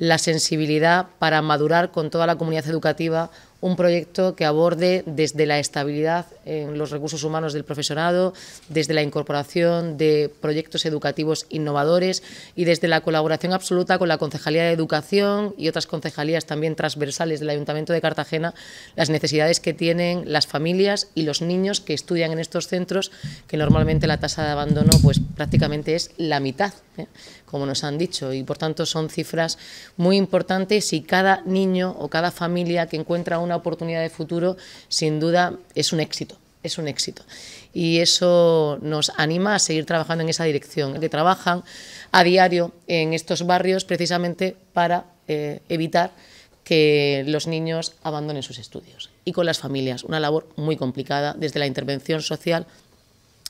la sensibilidad para madurar con toda la comunidad educativa un proyecto que aborde desde la estabilidad en los recursos humanos del profesorado, desde la incorporación de proyectos educativos innovadores y desde la colaboración absoluta con la Concejalía de Educación y otras concejalías también transversales del Ayuntamiento de Cartagena, las necesidades que tienen las familias y los niños que estudian en estos centros, que normalmente la tasa de abandono pues prácticamente es la mitad, ¿eh? como nos han dicho, y por tanto son cifras muy importantes y cada niño o cada familia que encuentra una oportunidad de futuro, sin duda, es un éxito es un éxito. Y eso nos anima a seguir trabajando en esa dirección, que trabajan a diario en estos barrios precisamente para eh, evitar que los niños abandonen sus estudios. Y con las familias, una labor muy complicada desde la intervención social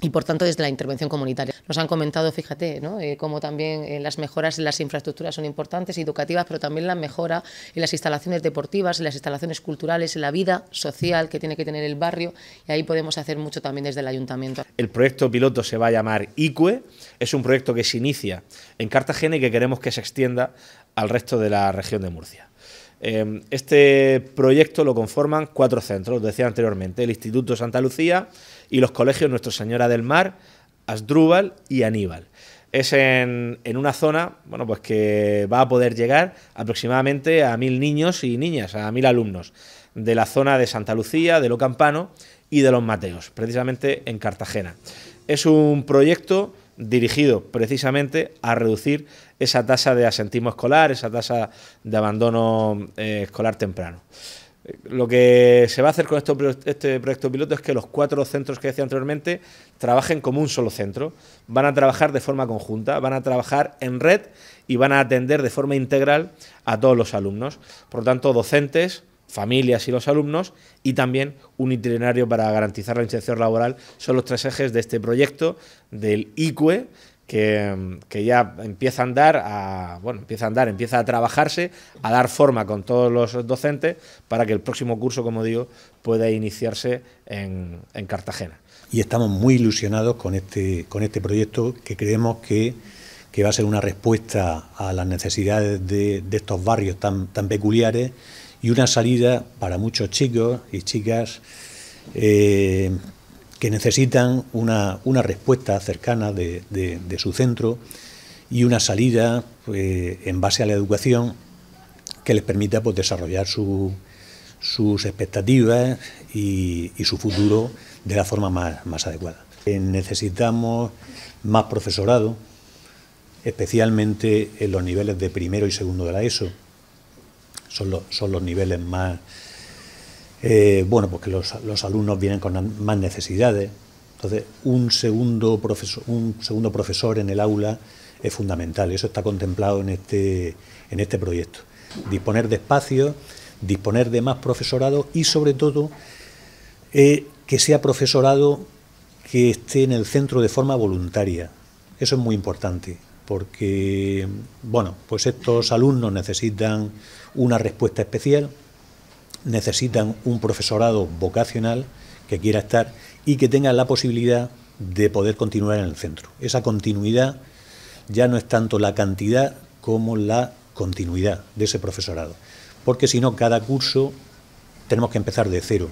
y por tanto desde la intervención comunitaria nos han comentado, fíjate, ¿no? Eh, cómo también eh, las mejoras en las infraestructuras son importantes, educativas, pero también la mejora en las instalaciones deportivas, en las instalaciones culturales, en la vida social que tiene que tener el barrio y ahí podemos hacer mucho también desde el ayuntamiento. El proyecto piloto se va a llamar ICUE, es un proyecto que se inicia en Cartagena y que queremos que se extienda al resto de la región de Murcia. Eh, este proyecto lo conforman cuatro centros, lo decía anteriormente, el Instituto Santa Lucía y los colegios Nuestra Señora del Mar, Asdrúbal y Aníbal. Es en, una zona bueno, pues que va a poder llegar aproximadamente a mil niños y niñas, a mil alumnos, de la zona de Santa Lucía, de Lo Campano y de Los Mateos, precisamente en Cartagena. Es un proyecto dirigido precisamente a reducir esa tasa de asentismo escolar, esa tasa de abandono eh, escolar temprano. Lo que se va a hacer con este proyecto piloto es que los cuatro centros que decía anteriormente trabajen como un solo centro. Van a trabajar de forma conjunta, van a trabajar en red y van a atender de forma integral a todos los alumnos. Por lo tanto, docentes, familias y los alumnos y también un itinerario para garantizar la inserción laboral son los tres ejes de este proyecto del ICUE que, ya empieza a andar, bueno, empieza a andar, empieza a trabajarse, a dar forma con todos los docentes para que el próximo curso, como digo, pueda iniciarse en, Cartagena. Y estamos muy ilusionados con este, con este proyecto que creemos que, va a ser una respuesta a las necesidades de, estos barrios tan, tan peculiares y una salida para muchos chicos y chicas eh, que necesitan una, respuesta cercana de, su centro y una salida eh, en base a la educación que les permita pues, desarrollar sus expectativas y, su futuro de la forma más, adecuada. Eh, necesitamos más profesorado, especialmente en los niveles de primero y segundo de la ESO. Son los, son los niveles más, eh, bueno, porque los, los, alumnos vienen con más necesidades. Entonces, un segundo, profesor, un segundo profesor en el aula es fundamental. Eso está contemplado en este, en este proyecto. Disponer de espacios, disponer de más profesorado y, sobre todo, eh, que sea profesorado que esté en el centro de forma voluntaria. Eso es muy importante porque, bueno, pues estos alumnos necesitan una respuesta especial necesitan un profesorado vocacional que quiera estar y que tenga la posibilidad de poder continuar en el centro. Esa continuidad ya no es tanto la cantidad como la continuidad de ese profesorado, porque si no, cada curso tenemos que empezar de cero.